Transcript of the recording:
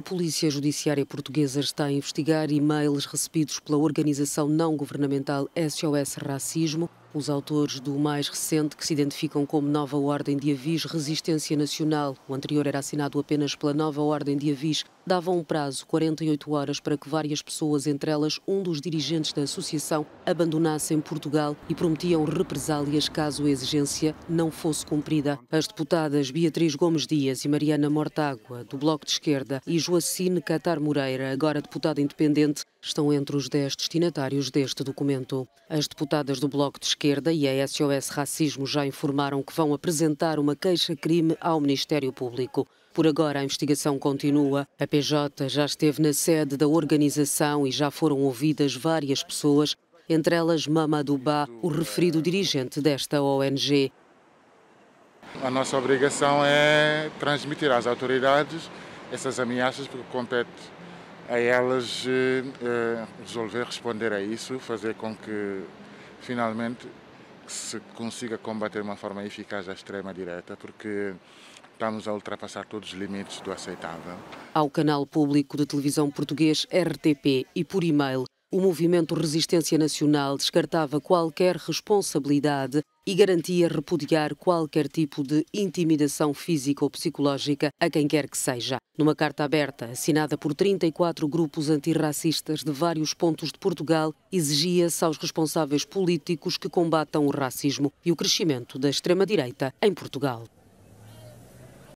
A Polícia Judiciária Portuguesa está a investigar e-mails recebidos pela organização não governamental SOS Racismo os autores do mais recente, que se identificam como Nova Ordem de Avis Resistência Nacional, o anterior era assinado apenas pela Nova Ordem de Avis, davam um prazo, 48 horas, para que várias pessoas, entre elas um dos dirigentes da associação, abandonassem Portugal e prometiam represálias caso a exigência não fosse cumprida. As deputadas Beatriz Gomes Dias e Mariana Mortágua, do Bloco de Esquerda, e Joacine Catar Moreira, agora deputada independente, estão entre os 10 destinatários deste documento. As deputadas do Bloco de Esquerda Esquerda e a SOS Racismo já informaram que vão apresentar uma queixa-crime ao Ministério Público. Por agora, a investigação continua. A PJ já esteve na sede da organização e já foram ouvidas várias pessoas, entre elas Dubá, o referido dirigente desta ONG. A nossa obrigação é transmitir às autoridades essas ameaças, porque compete a elas eh, eh, resolver responder a isso, fazer com que finalmente se consiga combater de uma forma eficaz a extrema-direita, porque estamos a ultrapassar todos os limites do aceitável. Ao canal público de televisão português RTP e por e-mail, o movimento Resistência Nacional descartava qualquer responsabilidade e garantia repudiar qualquer tipo de intimidação física ou psicológica a quem quer que seja. Numa carta aberta, assinada por 34 grupos antirracistas de vários pontos de Portugal, exigia-se aos responsáveis políticos que combatam o racismo e o crescimento da extrema-direita em Portugal.